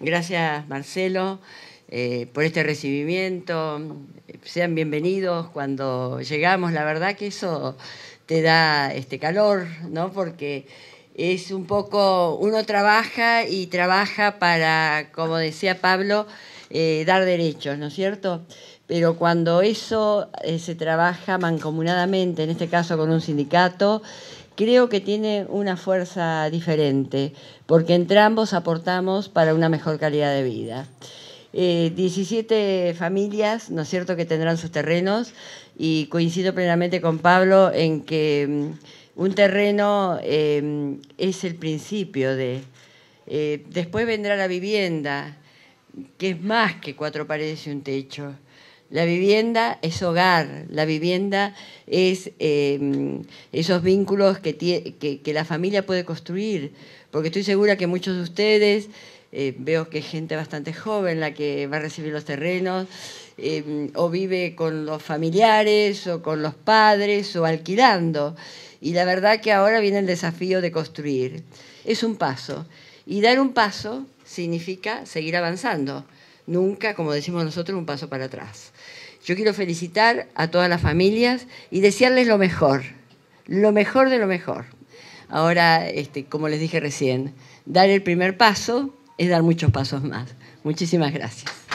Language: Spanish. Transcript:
Gracias, Marcelo, eh, por este recibimiento. Sean bienvenidos cuando llegamos. La verdad que eso te da este calor, ¿no? Porque es un poco, uno trabaja y trabaja para, como decía Pablo, eh, dar derechos, ¿no es cierto? Pero cuando eso eh, se trabaja mancomunadamente, en este caso con un sindicato, creo que tiene una fuerza diferente, porque entrambos ambos aportamos para una mejor calidad de vida. 17 eh, familias, ¿no es cierto?, que tendrán sus terrenos y coincido plenamente con Pablo en que mm, un terreno em, es el principio de... Eh, después vendrá la vivienda, que es más que cuatro paredes y un techo. La vivienda es hogar, la vivienda es em, esos vínculos que, la familia puede construir, porque estoy segura que muchos de ustedes, eh, veo que es gente bastante joven la que va a recibir los terrenos, em, o vive con los familiares, o con los padres, o alquilando. Y la verdad que ahora viene el desafío de construir. Es un paso. Y dar un paso significa seguir avanzando. Nunca, como decimos nosotros, un paso para atrás. Yo quiero felicitar a todas las familias y desearles lo mejor, lo mejor de lo mejor. Ahora, este, como les dije recién, dar el primer paso es dar muchos pasos más. Muchísimas gracias.